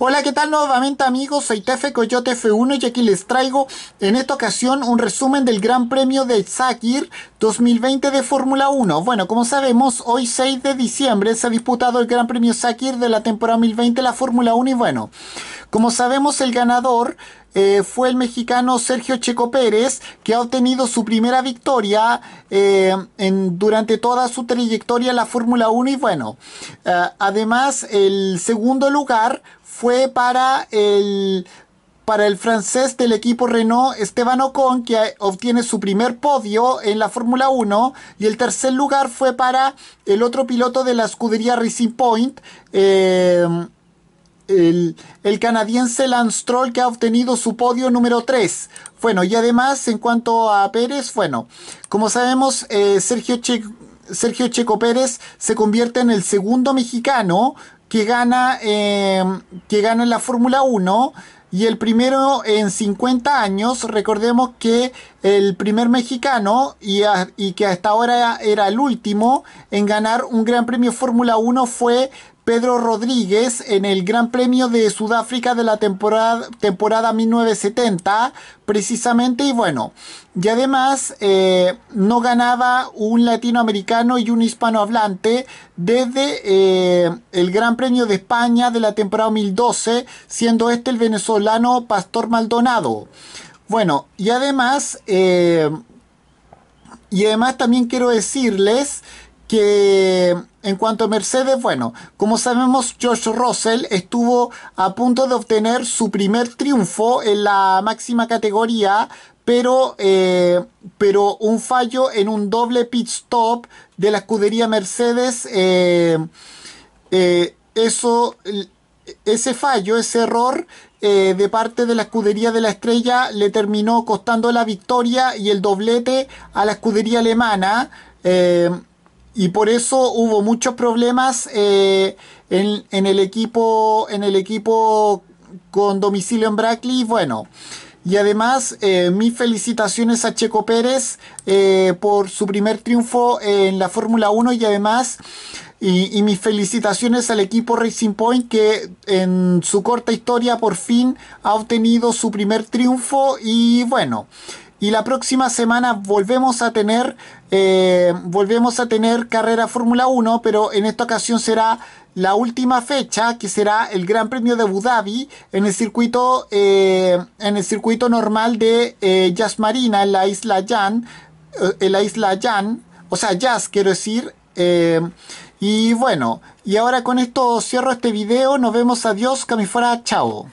Hola, ¿qué tal nuevamente amigos? Soy Tefe Coyote F1 y aquí les traigo en esta ocasión un resumen del Gran Premio de Sakir 2020 de Fórmula 1. Bueno, como sabemos, hoy 6 de diciembre se ha disputado el Gran Premio Sakir de la temporada 2020 de la Fórmula 1 y bueno, como sabemos, el ganador eh, fue el mexicano Sergio Checo Pérez, que ha obtenido su primera victoria eh, en, durante toda su trayectoria en la Fórmula 1. Y bueno, eh, además, el segundo lugar fue para el para el francés del equipo Renault, Esteban Ocon, que obtiene su primer podio en la Fórmula 1. Y el tercer lugar fue para el otro piloto de la escudería Racing Point, el, canadiense Lance Stroll que ha obtenido su podio número 3. Bueno, y además en cuanto a Pérez, bueno, como sabemos, eh, Sergio, Sergio Checo Pérez se convierte en el segundo mexicano que gana, eh, que gana en la Fórmula 1 y el primero en 50 años. Recordemos que el primer mexicano y, y que hasta ahora era el último en ganar un Gran Premio Fórmula 1 fue Pedro Rodríguez en el Gran Premio de Sudáfrica de la temporada, temporada 1970, precisamente, y bueno, y además eh, no ganaba un latinoamericano y un hispanohablante desde eh, el Gran Premio de España de la temporada 2012, siendo este el venezolano Pastor Maldonado. Bueno, y además, eh, y además también quiero decirles que en cuanto a Mercedes, bueno, como sabemos, George Russell estuvo a punto de obtener su primer triunfo en la máxima categoría, pero, eh, pero un fallo en un doble pit stop de la escudería Mercedes, eh, eh, eso, ese fallo, ese error de parte de la escudería de la estrella le terminó costando la victoria y el doblete a la escudería alemana y por eso hubo muchos problemas eh, en, el equipo, en el equipo con domicilio en Brackley. Bueno, y además, eh, mis felicitaciones a Checo Pérez eh, por su primer triunfo en la Fórmula 1 y además, y, mis felicitaciones al equipo Racing Point que en su corta historia por fin ha obtenido su primer triunfo y bueno, y la próxima semana volvemos a tener eh, volvemos a tener carrera Fórmula 1 pero en esta ocasión será la última fecha que será el Gran Premio de Abu Dhabi en el circuito eh, en el circuito normal de Jazz eh, Marina en la isla Jan, en la isla o sea Jazz, quiero decir y bueno y ahora con esto cierro este video nos vemos adiós que chao